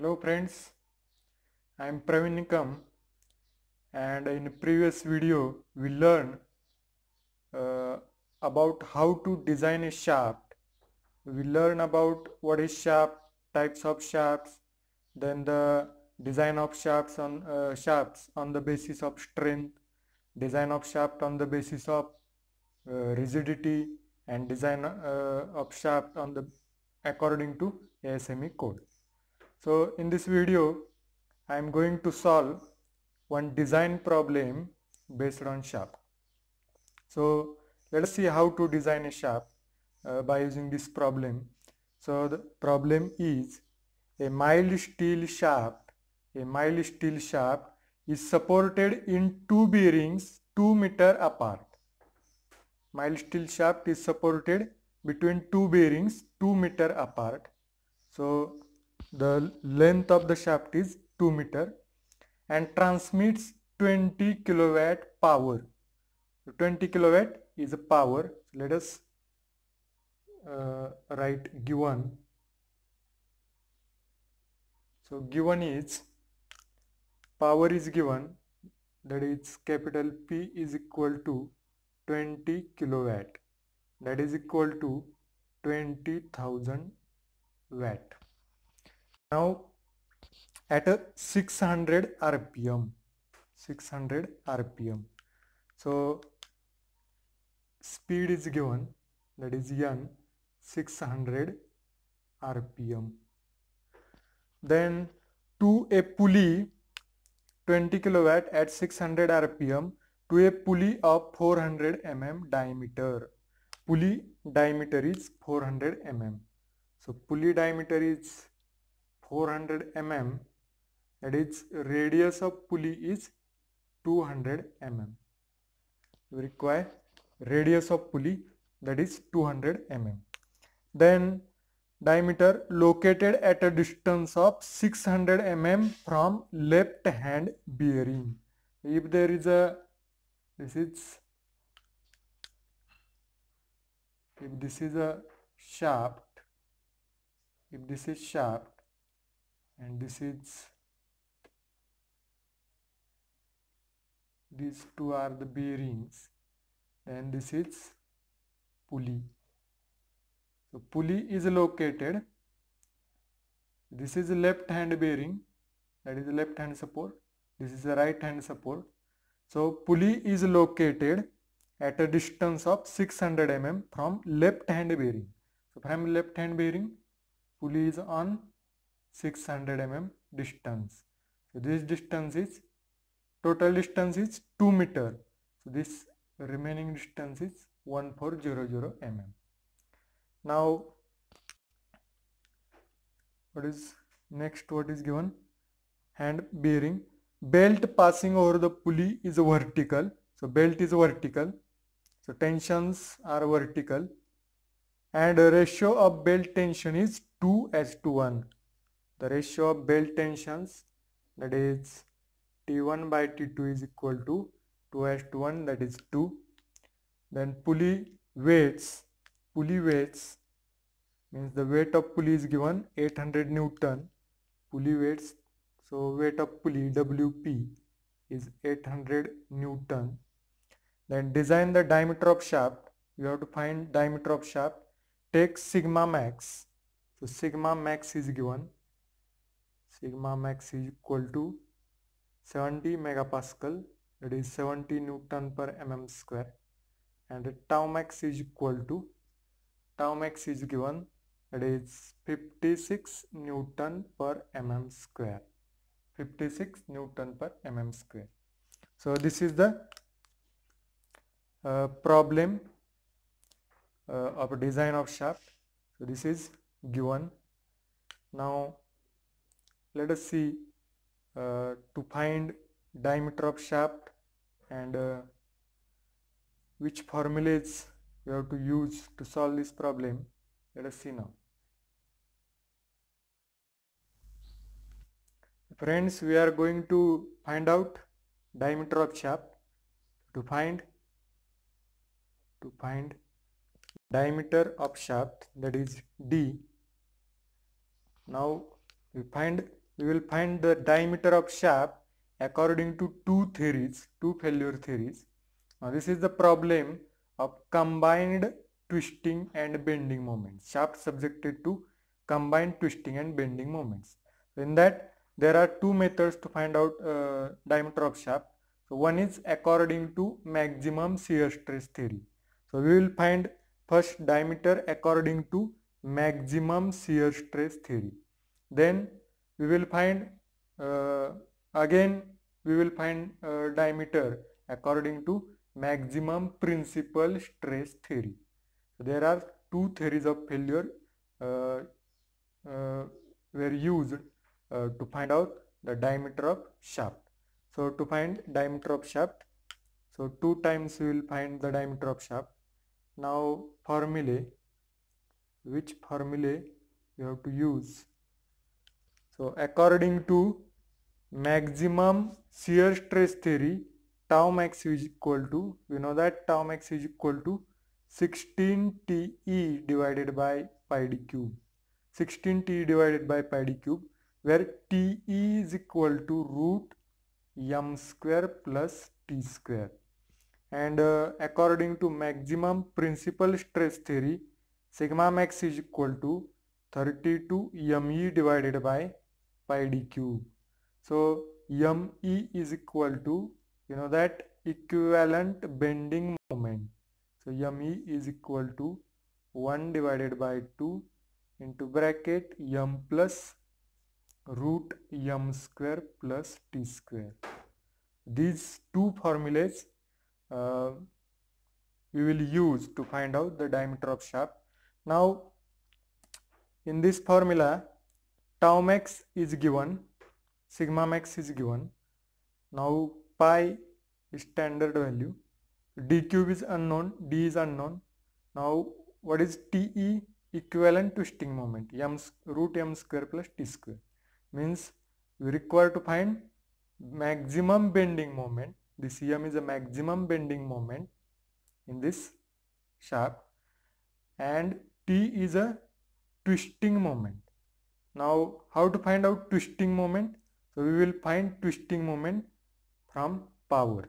Hello friends, I am Pravin Nikam and in previous video we learned uh, about how to design a shaft. We learn about what is shaft, types of shafts, then the design of shafts on uh, shafts on the basis of strength, design of shaft on the basis of uh, rigidity and design uh, of shaft on the according to ASME code. So in this video I am going to solve one design problem based on shaft. So let us see how to design a shaft uh, by using this problem. So the problem is a mild steel shaft, a mild steel shaft is supported in two bearings 2 meter apart. Mild steel shaft is supported between two bearings 2 meter apart. So the length of the shaft is 2 meter and transmits 20 kilowatt power 20 kilowatt is a power let us uh, write given so given is power is given that is capital P is equal to 20 kilowatt that is equal to 20,000 watt now at a 600 rpm 600 rpm so speed is given that is n 600 rpm then to a pulley 20 kilowatt at 600 rpm to a pulley of 400 mm diameter pulley diameter is 400 mm so pulley diameter is 400 mm That its radius of pulley is 200 mm. you require radius of pulley that is 200 mm. Then diameter located at a distance of 600 mm from left hand bearing. If there is a this is if this is a shaft if this is shaft and this is these two are the bearings and this is pulley so pulley is located this is left hand bearing that is left hand support this is the right hand support so pulley is located at a distance of 600 mm from left hand bearing so from left hand bearing pulley is on 600 mm distance. So this distance is total distance is 2 meter. So this remaining distance is 1400 mm. Now what is next what is given hand bearing belt passing over the pulley is vertical so belt is vertical so tensions are vertical and ratio of belt tension is 2 as to 1 the ratio of belt tensions that is T1 by T2 is equal to 2H1 that is 2 then pulley weights pulley weights means the weight of pulley is given 800 Newton pulley weights so weight of pulley WP is 800 Newton then design the diameter of shaft you have to find diameter of shaft take sigma max so sigma max is given sigma max is equal to 70 megapascal that is 70 newton per mm square and tau max is equal to tau max is given that is 56 newton per mm square 56 newton per mm square so this is the uh, problem uh, of design of shaft so this is given now let us see uh, to find diameter of shaft and uh, which formulas we have to use to solve this problem let us see now friends we are going to find out diameter of shaft to find to find diameter of shaft that is d now we find we will find the diameter of shaft according to two theories, two failure theories. Now this is the problem of combined twisting and bending moments, shaft subjected to combined twisting and bending moments. In that there are two methods to find out uh, diameter of shaft. So one is according to maximum shear stress theory. So we will find first diameter according to maximum shear stress theory. Then we will find uh, again we will find uh, diameter according to maximum principal stress theory so there are two theories of failure uh, uh were used uh, to find out the diameter of shaft so to find diameter of shaft so two times we will find the diameter of shaft now formulae which formulae you have to use so according to maximum shear stress theory tau max is equal to you know that tau max is equal to 16 TE divided by pi d cube 16 TE divided by pi d cube where TE is equal to root m square plus t square and uh, according to maximum principal stress theory sigma max is equal to 32 ME divided by pi d cube. So m e is equal to you know that equivalent bending moment. So m e is equal to 1 divided by 2 into bracket m plus root m square plus t square. These two formulas uh, we will use to find out the diameter of shaft. Now in this formula tau max is given sigma max is given now pi is standard value d cube is unknown d is unknown now what is te equivalent to moment m root m square plus t square means we require to find maximum bending moment this m is a maximum bending moment in this shaft and t is a twisting moment now how to find out twisting moment? So we will find twisting moment from power.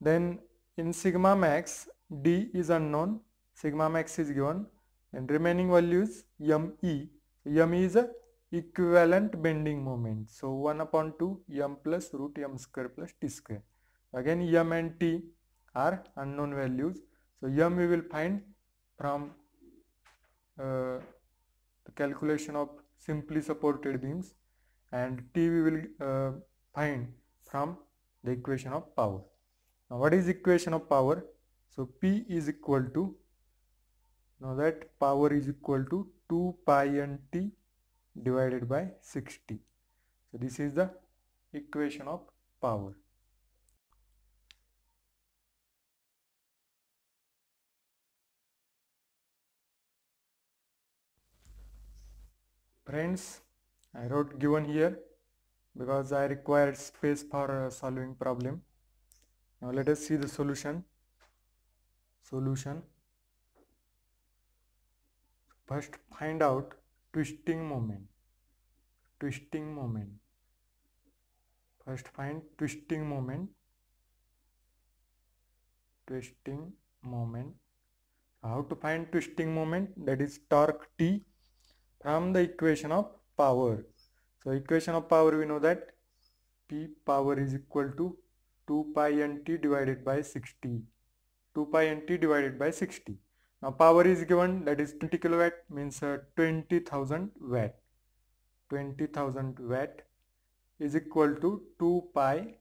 Then in sigma max D is unknown, sigma max is given and remaining values ME. ME is a equivalent bending moment. So 1 upon 2 M plus root M square plus T square. Again M and T are unknown values. So M we will find from uh, the calculation of simply supported beams and T we will uh, find from the equation of power. Now what is equation of power? So P is equal to now that power is equal to 2 pi n t divided by 60. So this is the equation of power. Friends, I wrote given here because I required space for uh, solving problem. Now let us see the solution. Solution. First find out twisting moment. Twisting moment. First find twisting moment. Twisting moment. How to find twisting moment? That is torque T from the equation of power. So equation of power we know that P power is equal to 2 pi nt divided by 60. 2 pi nt divided by 60. Now power is given that is 20 kilowatt means uh, 20,000 watt. 20,000 watt is equal to 2 pi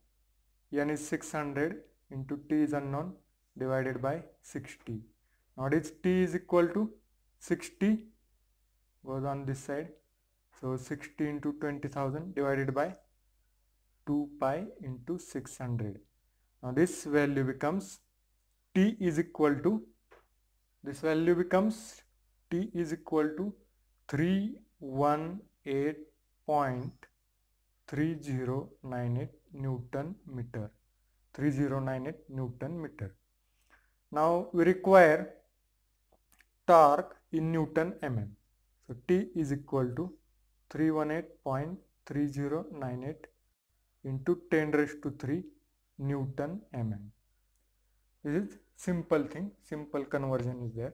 n is 600 into t is unknown divided by 60. Now it is t is equal to 60 was on this side so 60 into 20,000 divided by 2 pi into 600 now this value becomes t is equal to this value becomes t is equal to 318.3098 newton meter 3098 newton meter now we require torque in newton mm so T is equal to 318.3098 into 10 raised to 3 Newton mm. This is simple thing, simple conversion is there.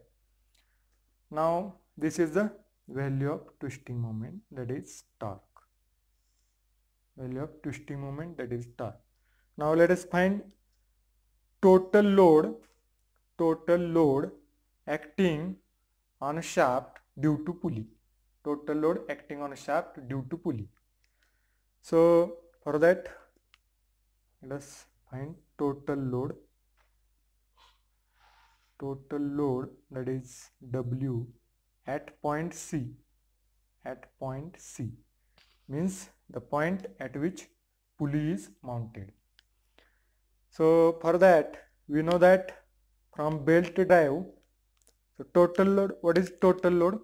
Now this is the value of twisting moment that is torque. Value of twisting moment that is torque. Now let us find total load, total load acting on a shaft due to pulley total load acting on shaft due to pulley so for that let us find total load total load that is W at point C at point C means the point at which pulley is mounted. So for that we know that from belt drive so total load, what is total load?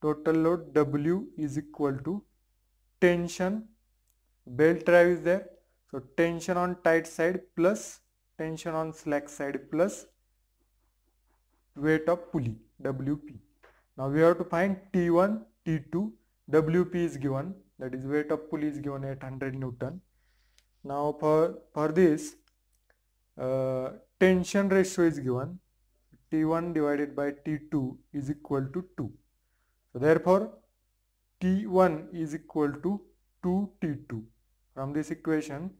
Total load W is equal to tension, belt drive is there. So tension on tight side plus tension on slack side plus weight of pulley WP. Now we have to find T1, T2, WP is given that is weight of pulley is given at 100 Newton. Now for, for this uh, tension ratio is given T1 divided by T2 is equal to 2. So therefore, T1 is equal to 2T2. From this equation,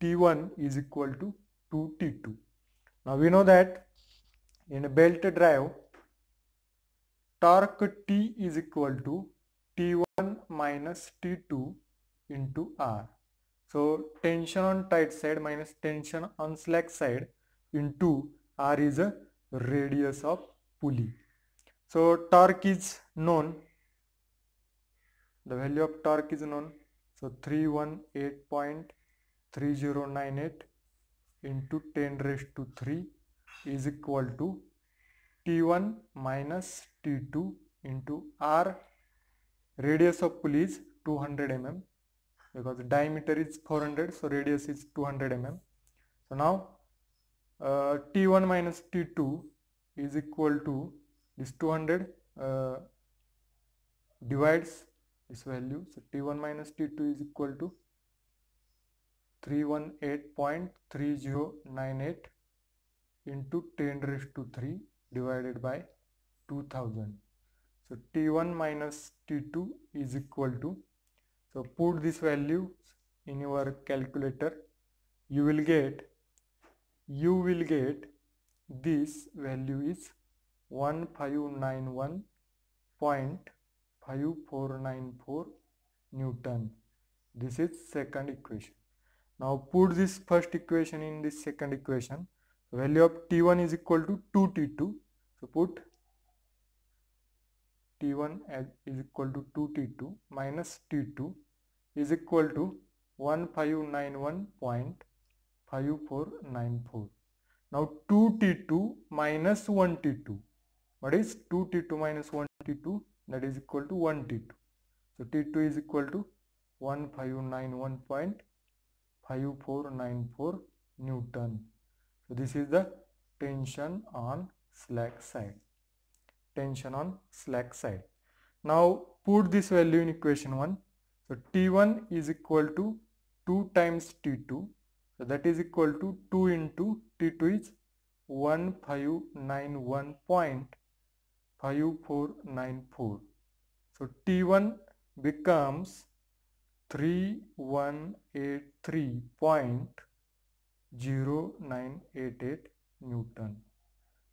T1 is equal to 2T2. Now we know that in a belt drive, torque T is equal to T1 minus T2 into R. So tension on tight side minus tension on slack side into R is a radius of pulley. So torque is known. The value of torque is known. So 318.3098 into 10 raised to 3 is equal to T1 minus T2 into R radius of pulley is 200 mm because diameter is 400 so radius is 200 mm so now T1 minus T2 is equal to this 200 uh, divides this value. So T1 minus T2 is equal to 318.3098 into 10 raised to 3 divided by 2000. So T1 minus T2 is equal to, so put this value in your calculator, you will get you will get this value is 1591.5494 Newton. This is second equation. Now put this first equation in this second equation. Value of T1 is equal to 2T2. So put T1 is equal to 2T2 minus T2 is equal to 1591. 5494 now 2t2 minus 1t2 what is 2t2 minus 1t2 that is equal to 1t2 so t2 is equal to 1591.5494 newton so this is the tension on slack side tension on slack side now put this value in equation 1 so t1 is equal to 2 times t2 so that is equal to 2 into T2 is 1591.5494. So T1 becomes 3183.0988 Newton.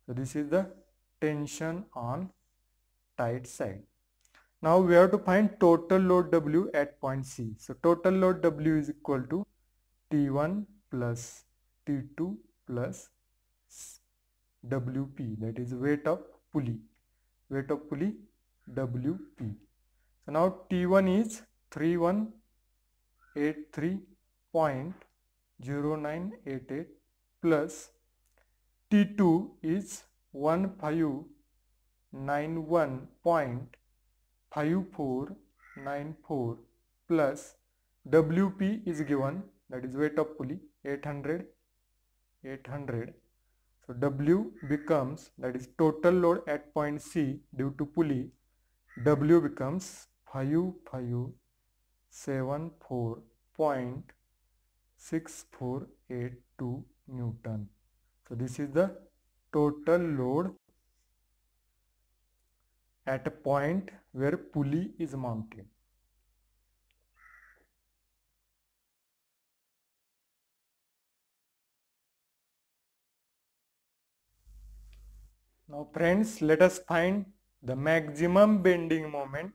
So this is the tension on tight side. Now we have to find total load W at point C. So total load W is equal to T1 plus T2 plus WP that is weight of pulley weight of pulley WP so now T1 is 3183.0988 plus T2 is 1591.5494 plus WP is given that is weight of pulley 800 800 so W becomes that is total load at point C due to pulley W becomes 5574.6482 Newton. So this is the total load at a point where pulley is mounted. Now friends, let us find the maximum bending moment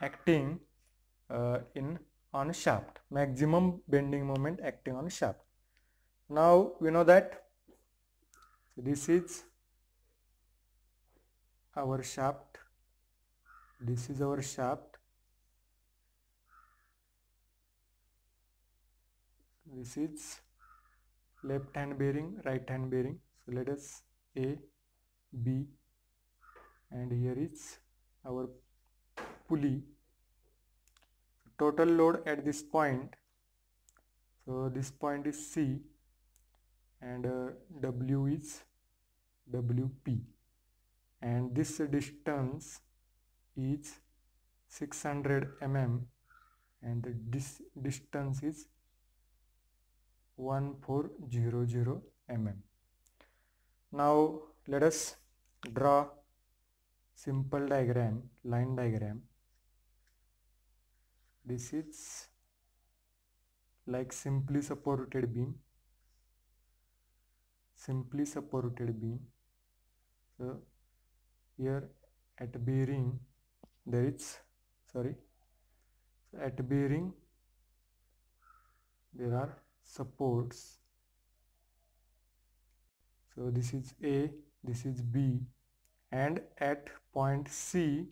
acting uh, in on a shaft. Maximum bending moment acting on a shaft. Now we know that this is our shaft. This is our shaft. This is left hand bearing, right hand bearing. So let us A B and here is our pulley total load at this point so this point is C and uh, W is WP and this distance is 600 mm and the dis distance is 1400 mm now let us draw simple diagram line diagram this is like simply supported beam simply supported beam so here at bearing there is sorry so at bearing there are supports so this is A this is B and at point C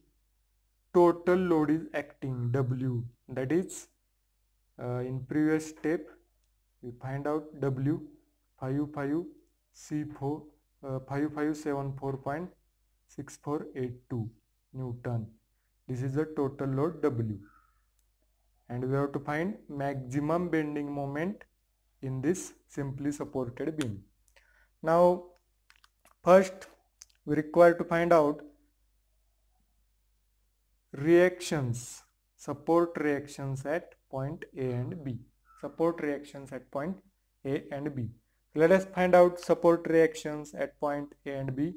total load is acting W that is uh, in previous step we find out W 55C4 uh, six four eight two Newton this is the total load W and we have to find maximum bending moment in this simply supported beam now First, we require to find out reactions, support reactions at point A and B. Support reactions at point A and B. Let us find out support reactions at point A and B.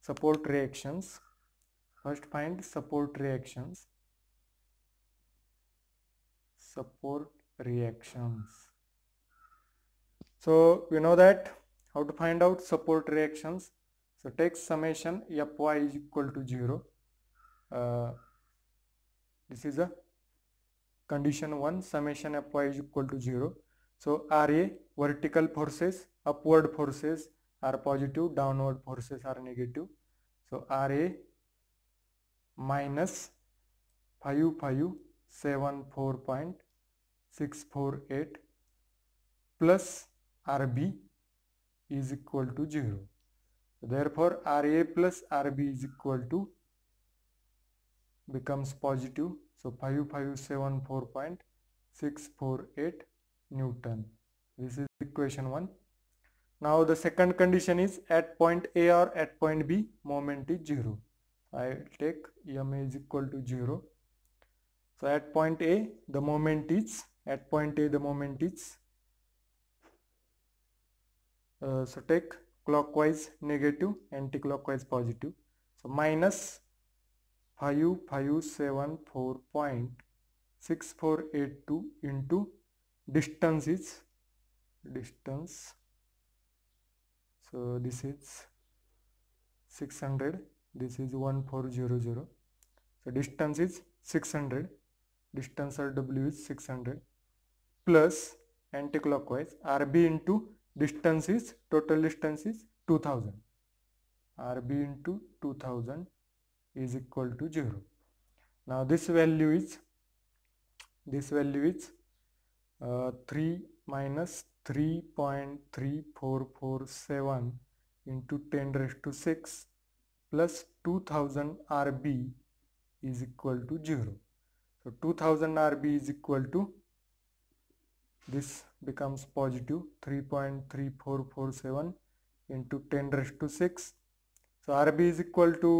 Support reactions. First find support reactions. Support reactions. So we know that how to find out support reactions so take summation fy is equal to 0. Uh, this is a condition 1 summation fy is equal to 0. So RA vertical forces upward forces are positive downward forces are negative. So RA minus 5574.648 plus RB is equal to 0. Therefore, RA plus RB is equal to becomes positive. So 5574.648 Newton. This is equation 1. Now the second condition is at point A or at point B moment is 0. I take m is equal to 0. So at point A the moment is at point A the moment is uh, so take clockwise negative anti-clockwise positive so minus 5574.6482 into distance is distance so this is 600 this is 1400 so distance is 600 distance or w is 600 plus anticlockwise rb into distance is total distance is 2000 rb into 2000 is equal to 0 now this value is this value is uh, 3 minus 3.3447 into 10 raised to 6 plus 2000 rb is equal to 0 so 2000 rb is equal to this becomes positive 3.3447 into 10 raised to 6 so rb is equal to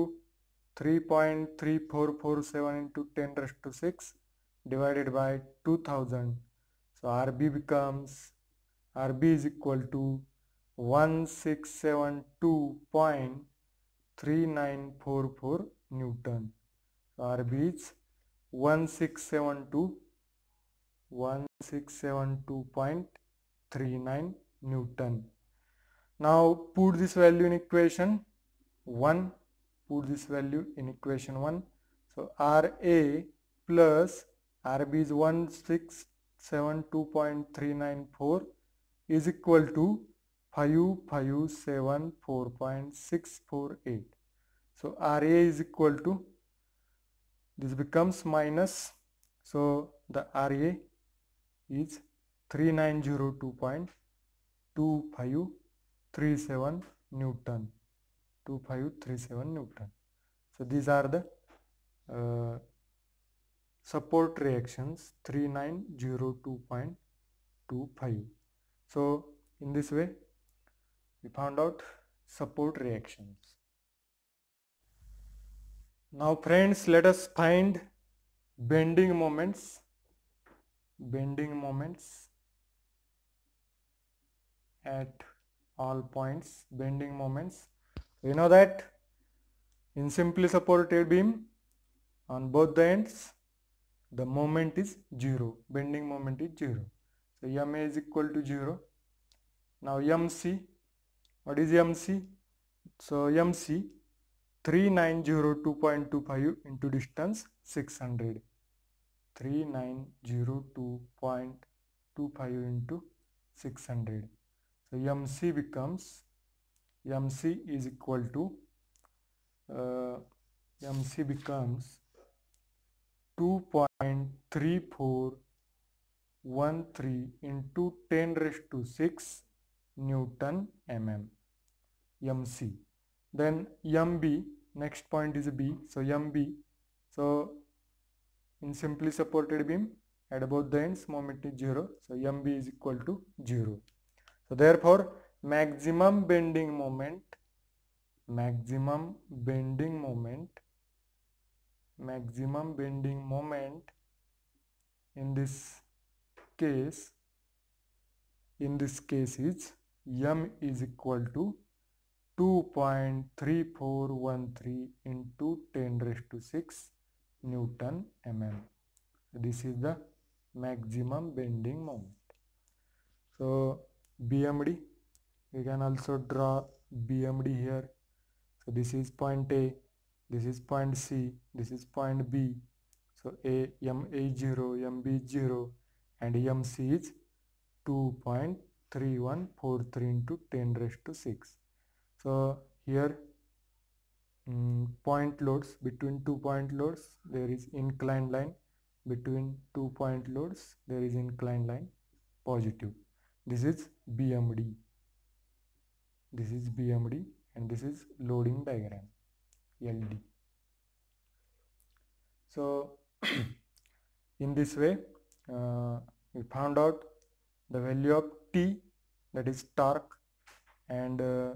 3.3447 into 10 raised to 6 divided by 2000 so rb becomes rb is equal to 1672.3944 newton so rb is 1672 1672.39 Newton. Now put this value in equation 1, put this value in equation 1. So RA plus RB is 1672.394 is equal to 5574.648. So RA is equal to this becomes minus so the RA is 3902.2537 Newton 2537 Newton so these are the uh, support reactions 3902.25 so in this way we found out support reactions now friends let us find bending moments bending moments at all points bending moments we know that in simply supported beam on both the ends the moment is 0 bending moment is 0 so m a is equal to 0 now mc what is mc so mc 3902.25 into distance 600 3902.25 into 600 so mc becomes mc is equal to uh, mc becomes 2.3413 into 10 raised to 6 newton mm mc then mb next point is b so mb so in simply supported beam at both the ends moment is 0 so mb is equal to 0 so therefore maximum bending moment maximum bending moment maximum bending moment in this case in this case is m is equal to 2.3413 into 10 raised to 6 Newton mm. This is the maximum bending moment. So BMD, we can also draw BMD here. So this is point A, this is point C, this is point B. So A 0 MB0 and MC is 2.3143 into 10 raised to 6. So here Mm, point loads between two point loads there is inclined line between two point loads there is inclined line positive this is BMD this is BMD and this is loading diagram LD so in this way uh, we found out the value of T that is torque and uh,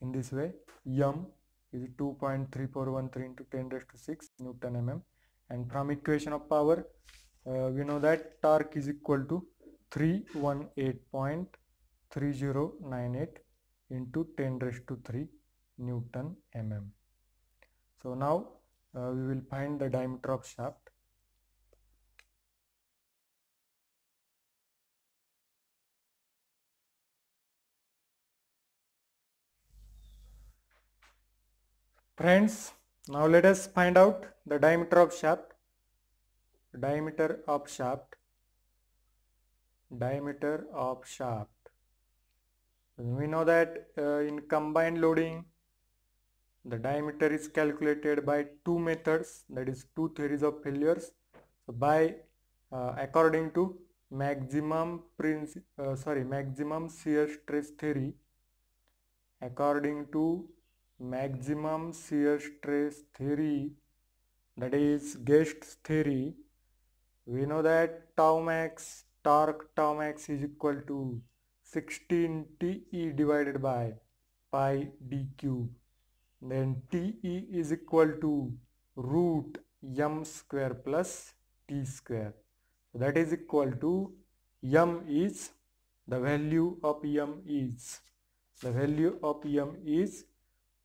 in this way M is 2.3413 into 10 raised to 6 newton mm and from equation of power uh, we know that torque is equal to 318.3098 into 10 raised to 3 newton mm so now uh, we will find the diameter of shaft Friends, now let us find out the diameter of shaft. Diameter of shaft. Diameter of shaft. We know that uh, in combined loading, the diameter is calculated by two methods, that is two theories of failures. So by uh, according to maximum principle, uh, sorry maximum shear stress theory, according to maximum shear stress theory that is Guest's theory we know that tau max torque tau max is equal to 16 TE divided by pi D cube then TE is equal to root m square plus t square so that is equal to m is the value of m is the value of m is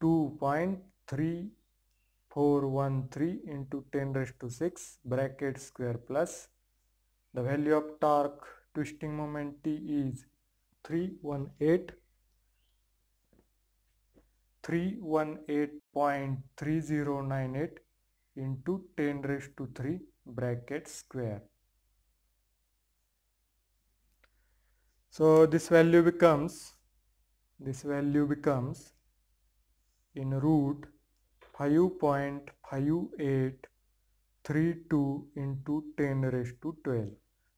2.3413 into 10 raised to 6 bracket square plus the value of torque twisting moment T is 318 318.3098 into 10 raised to 3 bracket square. So this value becomes this value becomes in root 5.5832 into 10 raised to 12.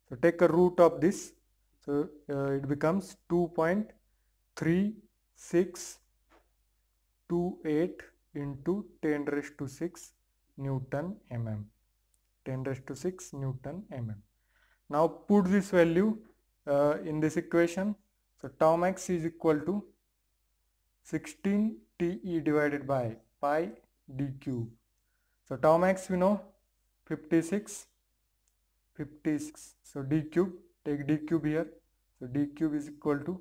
So take a root of this. So uh, it becomes 2.3628 into 10 raised to 6 Newton mm. 10 raised to 6 Newton mm. Now put this value uh, in this equation. So tau max is equal to 16 TE divided by pi d cube. So tau max we know 56, 56. So d cube, take d cube here. So d cube is equal to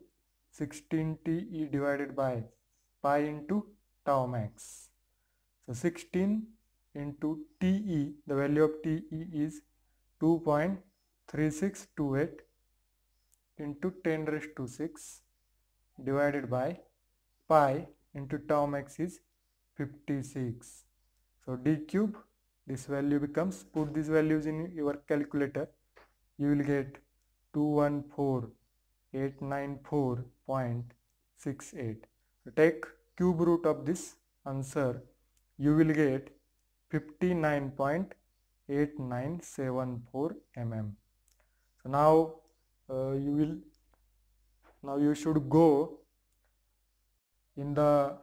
16 TE divided by pi into tau max. So 16 into TE, the value of TE is 2.3628 into 10 raised to 6 divided by pi into term x is 56 so d cube this value becomes put these values in your calculator you will get 214894.68 so take cube root of this answer you will get 59.8974 mm so now uh, you will now you should go in the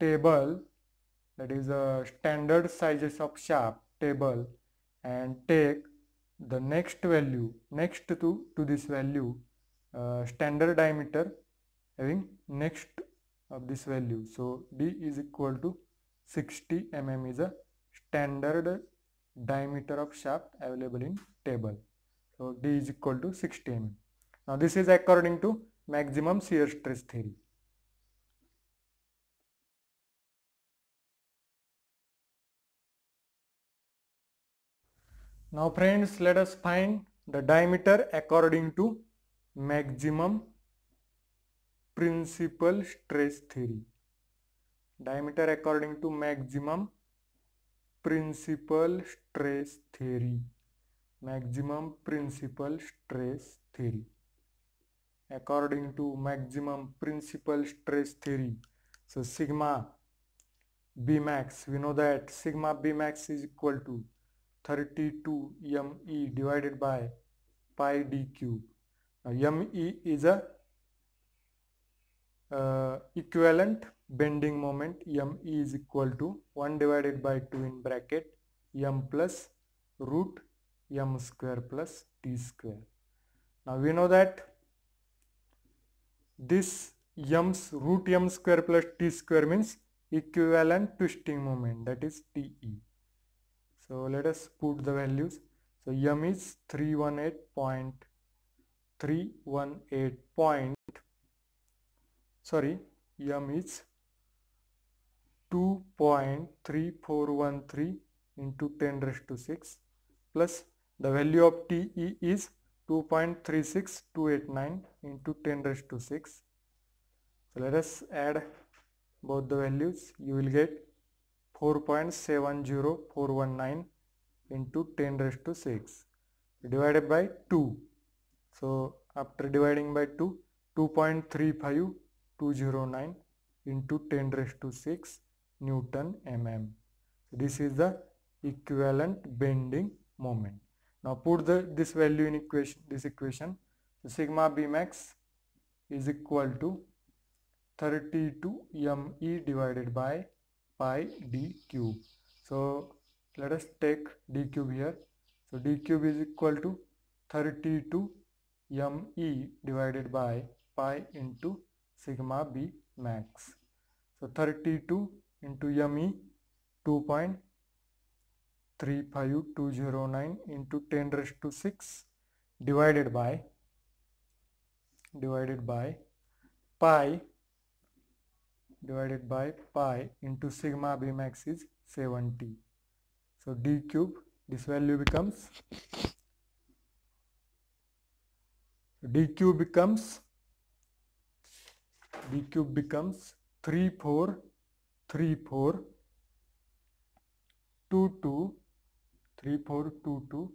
table that is a standard sizes of shaft table and take the next value next to to this value uh, standard diameter having next of this value so d is equal to 60 mm is a standard diameter of shaft available in table so d is equal to 60 mm now this is according to maximum shear stress theory Now friends let us find the diameter according to maximum principal stress theory. Diameter according to maximum principal stress theory. Maximum principal stress theory. According to maximum principal stress theory. So sigma b max. we know that sigma b max is equal to 32 ME divided by pi d cube. Now ME is a uh, equivalent bending moment ME is equal to 1 divided by 2 in bracket M plus root M square plus T square. Now we know that this M's root M square plus T square means equivalent twisting moment that is TE so let us put the values so m is 318.318 point sorry m is 2.3413 into 10 raised to 6 plus the value of TE is 2.36289 into 10 raised to 6 so let us add both the values you will get 4.70419 into 10 raised to 6 divided by 2. So after dividing by 2, 2.35209 into 10 raised to 6 Newton mm. So this is the equivalent bending moment. Now put the, this value in equation this equation. So sigma b max is equal to 32 m e divided by pi d cube. So let us take d cube here. So d cube is equal to 32 me divided by pi into sigma b max. So 32 into me 2.35209 into 10 raised to 6 divided by divided by pi divided by pi into sigma b max is 7t. So d cube this value becomes d cube becomes d cube becomes 3 4 3 4 2 2 3 4 2 2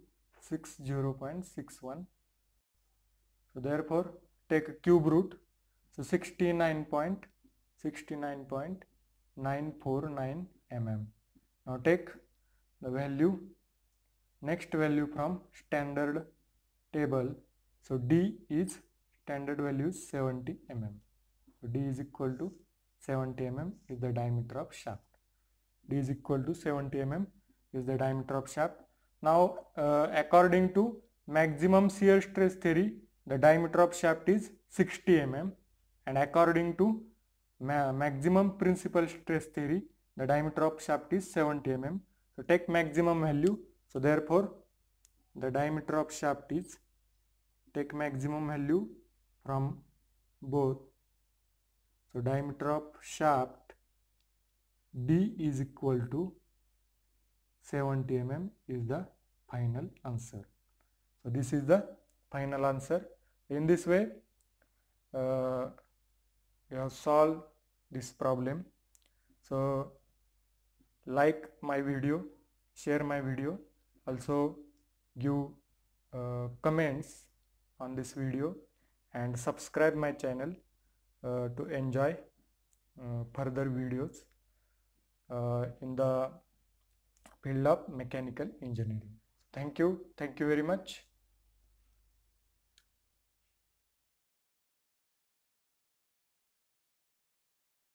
6 0 0.61 so therefore take a cube root so 69. 69.949 mm. Now take the value next value from standard table. So D is standard value is 70 mm. So D is equal to 70 mm is the diameter of shaft. D is equal to 70 mm is the diameter of shaft. Now uh, according to maximum shear stress theory the diameter of shaft is 60 mm and according to ma maximum principal stress theory, the diameter of shaft is 70 mm. So take maximum value. So therefore, the diameter of shaft is take maximum value from both. So diameter of shaft D is equal to 70 mm is the final answer. So this is the final answer. In this way, uh, you have solved this problem so like my video share my video also give uh, comments on this video and subscribe my channel uh, to enjoy uh, further videos uh, in the field of mechanical engineering thank you thank you very much